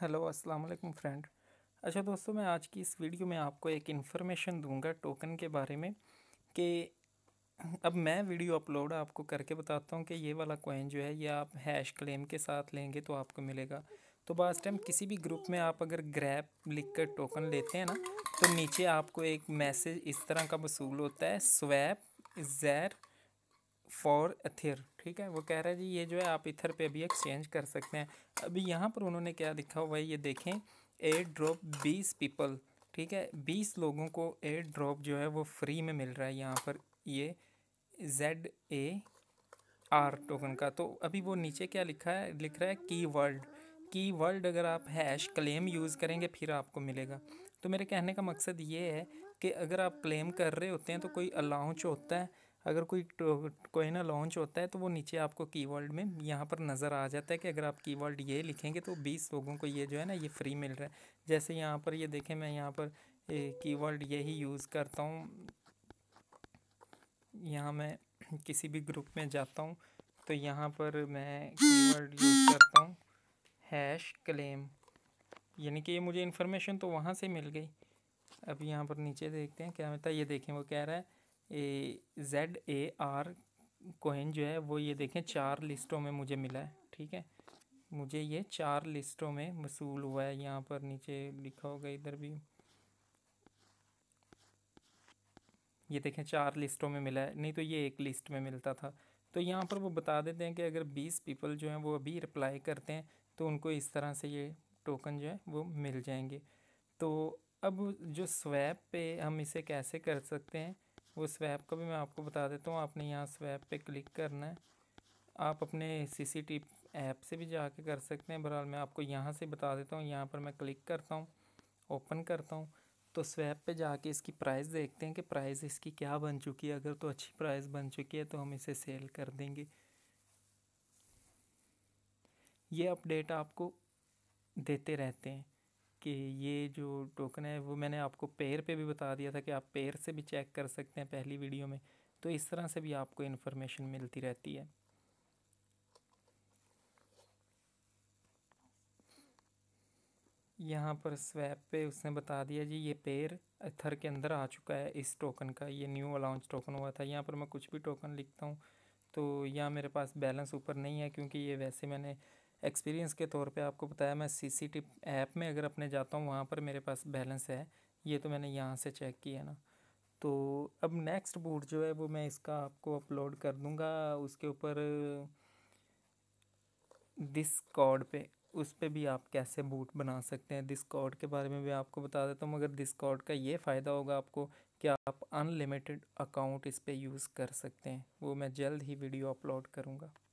hello अस्सलाम वालेकुम friend अच्छा दोस्तों मैं आज की इस वीडियो में आपको एक इन्फॉर्मेशन दूंगा टोकन के बारे में कि अब मैं वीडियो अपलोड आपको करके बताता हूँ कि ये वाला कॉइन जो है ये आप हैश क्लेम के साथ लेंगे तो आपको मिलेगा तो बास टाइम किसी भी ग्रुप में आप अगर ग्रैप लिख कर टोकन लेते हैं ना तो नीचे आपको एक मैसेज इस तरह का वसूल होता है स्वैप जैर फॉर एथियर ठीक है वो कह रहा है जी ये जो है आप इथर पे अभी एक्सचेंज कर सकते हैं अभी यहाँ पर उन्होंने क्या लिखा हुआ है ये देखें एयर ड्रॉप बीस पीपल ठीक है बीस लोगों को ए ड्रॉप जो है वो फ्री में मिल रहा है यहाँ पर ये जेड ए आर टोकन का तो अभी वो नीचे क्या लिखा है लिख रहा है की वर्ल्ड की वर्ल्ड अगर आप हैश क्लेम यूज़ करेंगे फिर आपको मिलेगा तो मेरे कहने का मकसद ये है कि अगर आप क्लेम कर रहे होते हैं तो कोई अलाउंच होता है अगर कोई कोहिना लॉन्च होता है तो वो नीचे आपको कीवर्ड में यहाँ पर नज़र आ जाता है कि अगर आप कीवर्ड ये लिखेंगे तो बीस लोगों को ये जो है ना ये फ्री मिल रहा है जैसे यहाँ पर ये देखें मैं यहाँ पर कीवर्ड यही यूज़ करता हूँ यहाँ मैं किसी भी ग्रुप में जाता हूँ तो यहाँ पर मैं कीवर्ड यूज़ करता हूँ हैश क्लेम यानी कि ये मुझे इन्फॉर्मेशन तो वहाँ से मिल गई अब यहाँ पर नीचे देखते हैं क्या मिलता है ये देखें वो कह रहा है A Z A R coin जो है वो ये देखें चार लिस्टों में मुझे मिला है ठीक है मुझे ये चार लिस्टों में मसूल हुआ है यहाँ पर नीचे लिखा होगा इधर भी ये देखें चार लिस्टों में मिला है नहीं तो ये एक लिस्ट में मिलता था तो यहाँ पर वो बता देते हैं कि अगर बीस पीपल जो हैं वो अभी रिप्लाई करते हैं तो उनको इस तरह से ये टोकन जो है वो मिल जाएंगे तो अब जो स्वैप पे हम इसे कैसे कर सकते हैं वो स्वैप का भी मैं आपको बता देता हूँ आपने यहाँ स्वैप पे क्लिक करना है आप अपने सी सी टी ऐप से भी जाके कर सकते हैं बहरहाल मैं आपको यहाँ से बता देता हूँ यहाँ पर मैं क्लिक करता हूँ ओपन करता हूँ तो स्वैप पे जाके इसकी प्राइस देखते हैं कि प्राइस इसकी क्या बन चुकी है अगर तो अच्छी प्राइस बन चुकी है तो हम इसे सेल कर देंगे ये अपडेट आपको देते रहते हैं कि ये जो टोकन है वो मैंने आपको पेयर पे भी बता दिया था कि आप पेयर से भी चेक कर सकते हैं पहली वीडियो में तो इस तरह से भी आपको इन्फॉर्मेशन मिलती रहती है यहाँ पर स्वैप पे उसने बता दिया जी ये पेयर एथर के अंदर आ चुका है इस टोकन का ये न्यू अलाउंस टोकन हुआ था यहाँ पर मैं कुछ भी टोकन लिखता हूँ तो यहाँ मेरे पास बैलेंस ऊपर नहीं है क्योंकि ये वैसे मैंने एक्सपीरियंस के तौर पे आपको बताया मैं सी सी टी ऐप में अगर अपने जाता हूँ वहाँ पर मेरे पास बैलेंस है ये तो मैंने यहाँ से चेक किया ना तो अब नेक्स्ट बोर्ड जो है वो मैं इसका आपको अपलोड कर दूँगा उसके ऊपर दिस कॉड पे उस पर भी आप कैसे बूट बना सकते हैं डिस्कॉर्ड के बारे में भी आपको बता देता हूँ मगर डिस्कॉर्ड का ये फ़ायदा होगा आपको कि आप अनलिमिटेड अकाउंट इस पर यूज़ कर सकते हैं वो मैं जल्द ही वीडियो अपलोड करूँगा